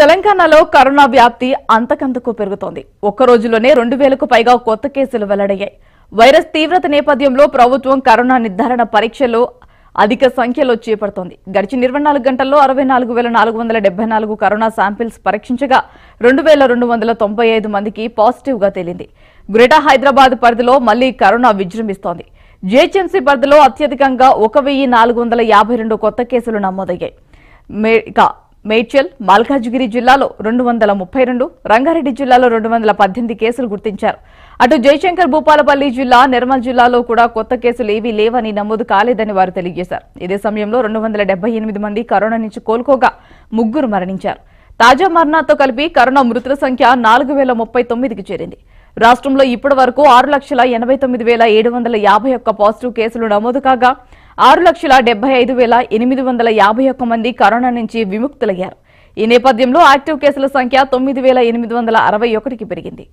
తెలంగాణలో కరోనా వ్యాప్తి అంతకంతకు పెరుగుతోంది ఒక్క రోజులోనే రెండు వేలకు పైగా కొత్త కేసులు వెల్లడయ్యాయి వైరస్ తీవ్రత నేపథ్యంలో ప్రభుత్వం కరోనా నిర్ధారణ పరీక్షలు అధిక సంఖ్యలో చేపడుతోంది గడిచిన ఇరవై నాలుగు గంటల్లో అరవై నాలుగు వేల నాలుగు వందల డెబ్బై నాలుగు కరోనా శాంపిల్స్ పరీక్షించగా రెండు వేల రెండు వందల తొంభై ఐదు మందికి పాజిటివ్గా తేలింది గ్రేటర్ హైదరాబాద్ పరిధిలో మళ్లీ కరోనా విజృంభిస్తోంది జీహెచ్ఎంసీ పరిధిలో అత్యధికంగా ఒక వెయ్యి నాలుగు వందల యాభై రెండు కొత్త కేసులు నమోదయ్యాయి మేడ్చల్ మల్కాజ్గిరి జిల్లాలో రెండు వందల ముప్పై రెండు రంగారెడ్డి జిల్లాలో రెండు వందల పద్దెనిమిది కేసులు గుర్తించారు అటు జయశంకర్ భూపాలపల్లి జిల్లా నిర్మల్ జిల్లాలో కూడా కొత్త కేసులు ఏవీ లేవని నమోదు కాలేదని వారు తెలియజేశారు ఇదే సమయంలో రెండు వందల ఎనిమిది మంది కరోనా నుంచి కోలుకోగా ముగ్గురు మరణించారు తాజా మరణాలతో కలిపి కరోనా మృతుల సంఖ్య నాలుగు వేల ముప్పై తొమ్మిదికి చేరింది రాష్ట్రంలో ఇప్పటి వరకు ఆరు లక్షల ఎనభై తొమ్మిది వేల ఏడు వందల యాభై ఒక్క పాజిటివ్ కేసులు నమోదు కాగా ఆరు లక్షల డెబ్బై ఐదు వేల ఎనిమిది వందల యాభై ఒక్క మంది కరోనా నుంచి విముక్తులయ్యారు ఈ నేపథ్యంలో యాక్టివ్ కేసుల సంఖ్య తొమ్మిది వేల ఎనిమిది వందల అరవై ఒకటికి పెరిగింది